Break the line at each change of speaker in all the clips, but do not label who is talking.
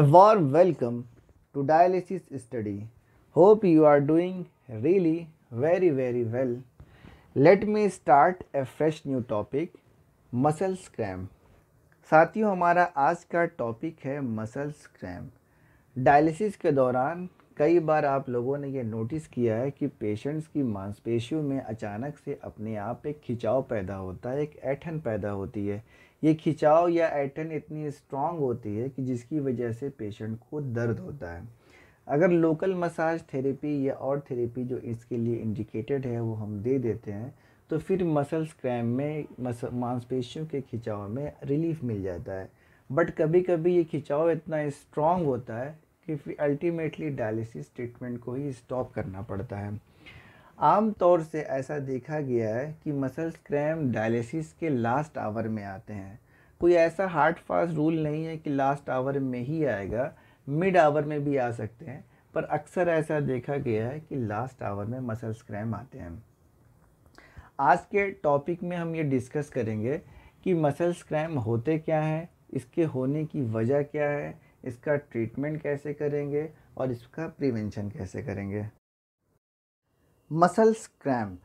A warm welcome to dialysis study. Hope you are doing really very very well. Let me start a fresh new topic muscle cramp. साथियों हमारा आज का topic है muscles cramp dialysis के दौरान कई बार आप लोगों ने यह नोटिस किया है कि पेशेंट्स की मांसपेशियों में अचानक से अपने आप एक खिंचाव पैदा होता है एक ऐठन पैदा होती है ये खिंचाव या ऐठन इतनी स्ट्रांग होती है कि जिसकी वजह से पेशेंट को दर्द होता है अगर लोकल मसाज थेरेपी या और थेरेपी जो इसके लिए इंडिकेटेड है वो हम दे देते हैं तो फिर मसल्स क्रैम में मांसपेशियों के खिंचाव में रिलीफ मिल जाता है बट कभी कभी ये खिंचाव इतना स्ट्रांग होता है कि फिर अल्टीमेटली डायलिसिस ट्रीटमेंट को ही स्टॉप करना पड़ता है आम तौर से ऐसा देखा गया है कि मसल्स क्रैम डायलिसिस के लास्ट आवर में आते हैं कोई ऐसा हार्ड फास्ट रूल नहीं है कि लास्ट आवर में ही आएगा मिड आवर में भी आ सकते हैं पर अक्सर ऐसा देखा गया है कि लास्ट आवर में मसल्स क्रैम आते हैं आज के टॉपिक में हम ये डिस्कस करेंगे कि मसल्स क्रैम होते क्या हैं इसके होने की वजह क्या है इसका ट्रीटमेंट कैसे करेंगे और इसका प्रिवेंशन कैसे करेंगे मसल्स क्रैम्प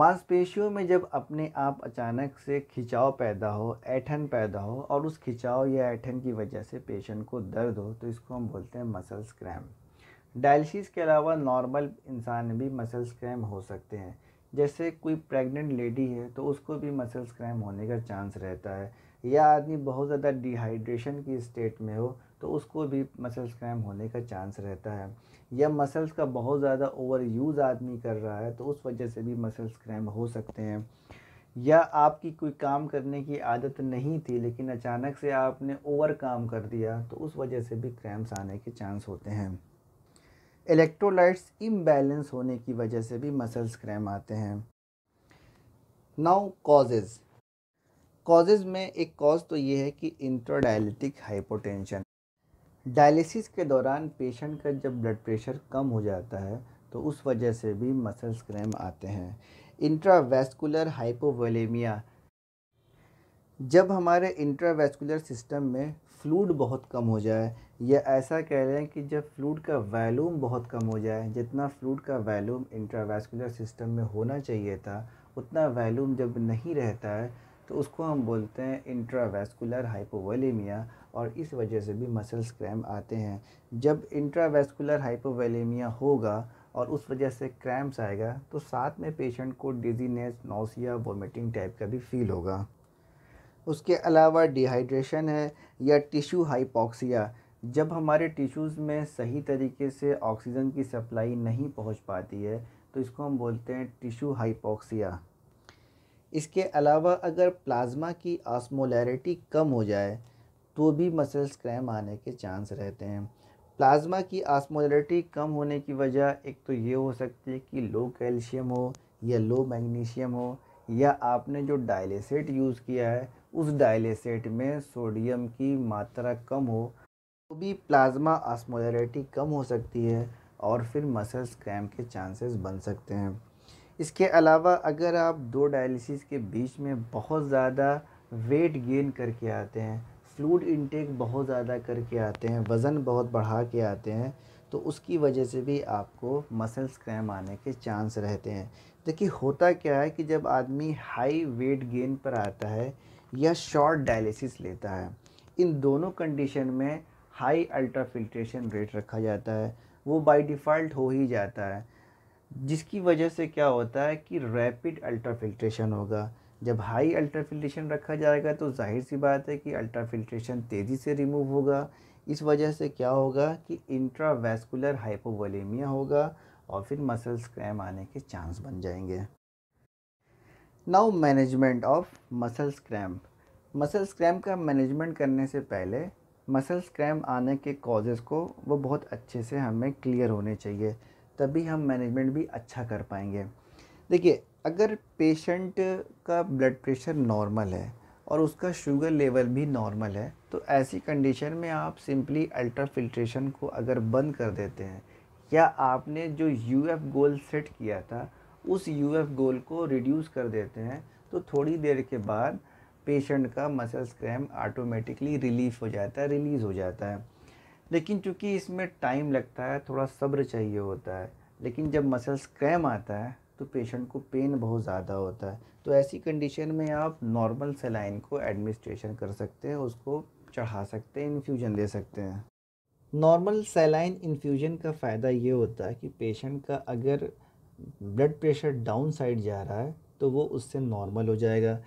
मांसपेशियों में जब अपने आप अचानक से खिंचाव पैदा हो ऐठन पैदा हो और उस खिंचाव या ऐठन की वजह से पेशेंट को दर्द हो तो इसको हम बोलते हैं मसल्स क्रैम्प डायलिसिस के अलावा नॉर्मल इंसान भी मसल्स क्रैम्प हो सकते हैं जैसे कोई प्रेग्नेंट लेडी है तो उसको भी मसल्स क्रैम्प होने का चांस रहता है या आदमी बहुत ज़्यादा डिहाइड्रेशन की स्टेट में हो तो उसको भी मसल्स क्रैम होने का चांस रहता है या मसल्स का बहुत ज़्यादा ओवर यूज़ आदमी कर रहा है तो उस वजह से भी मसल्स क्रैम हो सकते हैं या आपकी कोई काम करने की आदत नहीं थी लेकिन अचानक से आपने ओवर काम कर दिया तो उस वजह से भी क्रैम्स आने के चांस होते हैं इलेक्ट्रोलाइट्स इम्बैलेंस होने की वजह से भी मसल्स क्रैम आते हैं नाउ कॉजेज़ कॉजेज में एक कॉज तो ये है कि इंट्राडायलिटिक हाइपोटेंशन डायलिसिस के दौरान पेशेंट का जब ब्लड प्रेशर कम हो जाता है तो उस वजह से भी मसल्स क्रैम आते हैं इंट्रावेस्कुलर हाइपोवलेमिया जब हमारे इंट्रावेस्कुलर सिस्टम में फ्लूड बहुत कम हो जाए या ऐसा कह रहे हैं कि जब फ्लूड का वैल्यूम बहुत कम हो जाए जितना फ्लूड का वैल्यूम इंट्रावेस्कुलर सिस्टम में होना चाहिए था उतना वैल्यूम जब नहीं रहता है तो उसको हम बोलते हैं इंट्रावेस्कुलर हाइपोवेलीमिया और इस वजह से भी मसल्स क्रैम आते हैं जब इंट्रावेस्कुलर हाइपोवेलीमिया होगा और उस वजह से क्रैम्स आएगा तो साथ में पेशेंट को डिजीनेस नोसिया वोमिटिंग टाइप का भी फील होगा उसके अलावा डिहाइड्रेशन है या टिश्यू हाइपोक्सिया जब हमारे टिश्यूज़ में सही तरीके से ऑक्सीजन की सप्लाई नहीं पहुंच पाती है तो इसको हम बोलते हैं टिश्यू हाइपोक्सिया इसके अलावा अगर प्लाज्मा की आसमोलैरिटी कम हो जाए तो भी मसल्स क्रैम आने के चांस रहते हैं प्लाज्मा की आसमोलैरिटी कम होने की वजह एक तो ये हो सकती है कि लो कैल्शियम हो या लो मैग्नीशियम हो या आपने जो डायलेसेट यूज़ किया है उस डायलेसेट में सोडियम की मात्रा कम हो तो भी प्लाज्मा आसमोलैरिटी कम हो सकती है और फिर मसल्स क्रैम के चांसेस बन सकते हैं इसके अलावा अगर आप दो डायलिसिस के बीच में बहुत ज़्यादा वेट गेन करके आते हैं फ्लूड इनटेक बहुत ज़्यादा करके आते हैं वज़न बहुत बढ़ा के आते हैं तो उसकी वजह से भी आपको मसल्स क्रैम आने के चांस रहते हैं देखिए होता क्या है कि जब आदमी हाई वेट गेन पर आता है या शॉर्ट डायलिसिस लेता है इन दोनों कंडीशन में हाई अल्ट्रा फिल्ट्रेशन रेट रखा जाता है वो बाय डिफ़ॉल्ट हो ही जाता है जिसकी वजह से क्या होता है कि रैपिड अल्ट्राफिल्ट्रेशन होगा जब हाई अल्ट्राफिल्ट्रेशन रखा जाएगा तो जाहिर सी बात है कि अल्ट्राफिल्ट्रेशन तेज़ी से रिमूव होगा इस वजह से क्या होगा कि इंट्रावेस्कुलर हाइपोवोलेमिया होगा और फिर मसल्स क्रैम आने के चांस बन जाएंगे now management of muscles cramp muscles cramp का मैनेजमेंट करने से पहले मसल्स क्रैम्प आने के कॉजेज़ को वो बहुत अच्छे से हमें क्लियर होने चाहिए तभी हम मैनेजमेंट भी अच्छा कर पाएंगे देखिए अगर पेशेंट का ब्लड प्रेशर नॉर्मल है और उसका शुगर लेवल भी नॉर्मल है तो ऐसी कंडीशन में आप सिंपली अल्ट्रा फिल्ट्रेशन को अगर बंद कर देते हैं या आपने जो यू एफ गोल सेट किया था उस यू एफ गोल को रिड्यूस कर देते हैं तो थोड़ी देर के बाद पेशेंट का मसल्स क्रैम ऑटोमेटिकली रिलीफ हो जाता है रिलीज़ हो जाता है लेकिन चूँकि इसमें टाइम लगता है थोड़ा सब्र चाहिए होता है लेकिन जब मसल्स क्रैम आता है तो पेशेंट को पेन बहुत ज़्यादा होता है तो ऐसी कंडीशन में आप नॉर्मल सेलाइन को एडमिनिस्ट्रेशन कर सकते हैं उसको चढ़ा सकते हैं इन्फ्यूजन दे सकते हैं नॉर्मल सेलाइन इन्फ्यूजन का फ़ायदा ये होता है कि पेशेंट का अगर ब्लड प्रेशर डाउन साइड जा रहा है तो वो उससे नॉर्मल हो जाएगा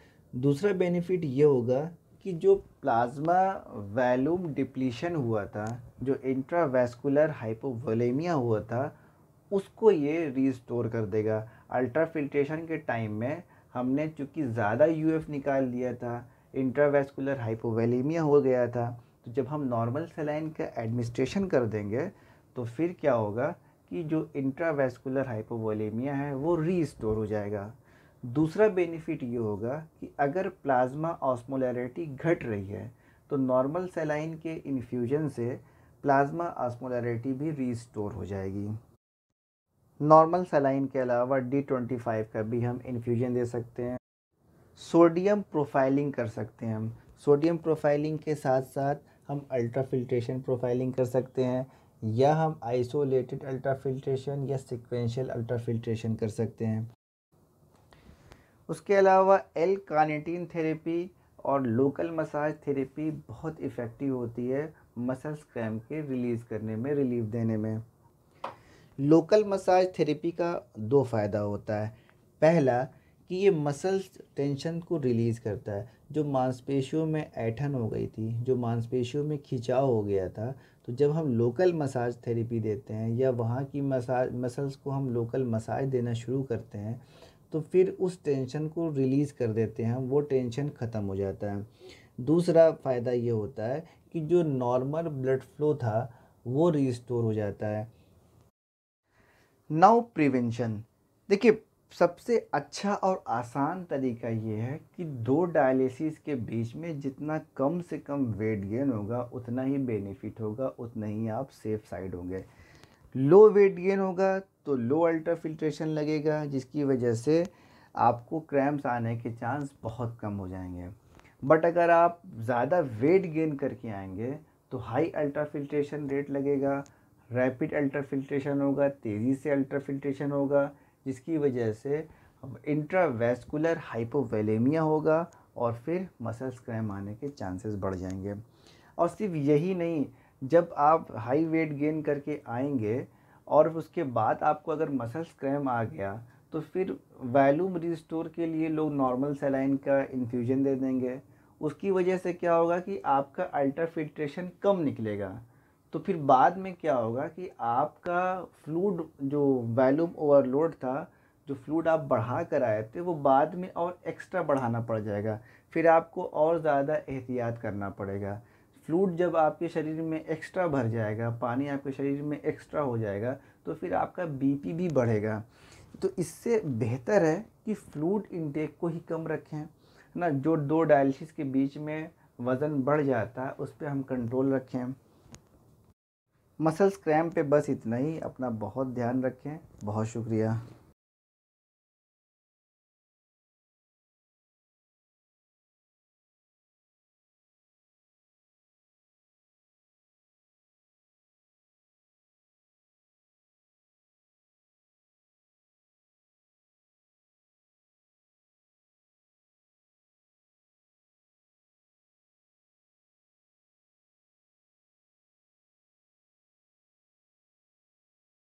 दूसरा बेनिफिट ये होगा कि जो प्लाज्मा वैलूम डिप्लीशन हुआ था जो इंट्रावेस्कुलर हाइपोवलेमिया हुआ था उसको ये रिस्टोर कर देगा अल्ट्राफिल्ट्रेशन के टाइम में हमने चूँकि ज़्यादा यू निकाल लिया था इंट्रावेस्कुलर हाइपोवेलेमिया हो गया था तो जब हम नॉर्मल सलाइन का एडमिनिस्ट्रेशन कर देंगे तो फिर क्या होगा कि जो इंट्रावेस्कुलर हाइपोवोलेमिया है वो रीस्टोर हो जाएगा दूसरा बेनिफिट ये होगा कि अगर प्लाज्मा ऑस्मोलैरिटी घट रही है तो नॉर्मल सेलाइन के इन्फ्यूजन से प्लाज्मा ऑस्मोलैरिटी भी रीस्टोर हो जाएगी नॉर्मल सेलाइन के अलावा डी ट्वेंटी फाइव का भी हम इन्फ्यूजन दे सकते हैं सोडियम प्रोफाइलिंग कर सकते हैं हम सोडियम प्रोफाइलिंग के साथ साथ हम फिल्ट्रेशन प्रोफाइलिंग कर सकते हैं या हम आइसोलेटेड फिल्ट्रेशन या सिक्वेंशियल फिल्ट्रेशन कर सकते हैं उसके अलावा एल कानिटीन थेरेपी और लोकल मसाज थेरेपी बहुत इफ़ेक्टिव होती है मसल्स क्रैम के रिलीज़ करने में रिलीफ देने में लोकल मसाज थेरेपी का दो फ़ायदा होता है पहला कि ये मसल्स टेंशन को रिलीज़ करता है जो मांसपेशियों में ऐठन हो गई थी जो मांसपेशियों में खिंचाव हो गया था तो जब हम लोकल मसाज थेरेपी देते हैं या वहाँ की मसाज मसल्स को हम लोकल मसाज देना शुरू करते हैं तो फिर उस टेंशन को रिलीज़ कर देते हैं वो टेंशन ख़त्म हो जाता है दूसरा फ़ायदा ये होता है कि जो नॉर्मल ब्लड फ्लो था वो रिस्टोर हो जाता है नाउ प्रिवेंशन देखिए सबसे अच्छा और आसान तरीका ये है कि दो डायलिसिस के बीच में जितना कम से कम वेट गेन होगा उतना ही बेनिफिट होगा उतना ही आप सेफ साइड होंगे लो वेट गेन होगा तो लो अल्ट्रा फिल्ट्रेशन लगेगा जिसकी वजह से आपको क्रैम्प्स आने के चांस बहुत कम हो जाएंगे बट अगर आप ज़्यादा वेट गेन करके आएंगे तो हाई अल्ट्रा फिल्ट्रेशन रेट लगेगा रैपिड अल्ट्रा फिल्ट्रेशन होगा तेज़ी से अल्ट्रा फिल्ट्रेशन होगा जिसकी वजह से इंट्रावेस्कुलर हाइपोवेलेमिया होगा और फिर मसल्स क्रैम आने के चांसेस बढ़ जाएंगे और सिर्फ यही नहीं जब आप हाई वेट गेन करके आएंगे और उसके बाद आपको अगर मसल्स क्रैम आ गया तो फिर वैल्यूम रिस्टोर के लिए लोग नॉर्मल सेलाइन का इन्फ्यूजन दे देंगे उसकी वजह से क्या होगा कि आपका अल्ट्रा फिल्ट्रेशन कम निकलेगा तो फिर बाद में क्या होगा कि आपका फ्लूड जो वैल्यूम ओवरलोड था जो फ्लूड आप बढ़ा कर आए थे वो बाद में और एक्स्ट्रा बढ़ाना पड़ जाएगा फिर आपको और ज़्यादा एहतियात करना पड़ेगा फ्लूड जब आपके शरीर में एक्स्ट्रा भर जाएगा पानी आपके शरीर में एक्स्ट्रा हो जाएगा तो फिर आपका बीपी भी बढ़ेगा तो इससे बेहतर है कि फ्लूड इनटेक को ही कम रखें ना जो दो डायलिसिस के बीच में वज़न बढ़ जाता है उस पर हम कंट्रोल रखें मसल्स क्रैम पे बस इतना ही अपना बहुत ध्यान रखें बहुत शुक्रिया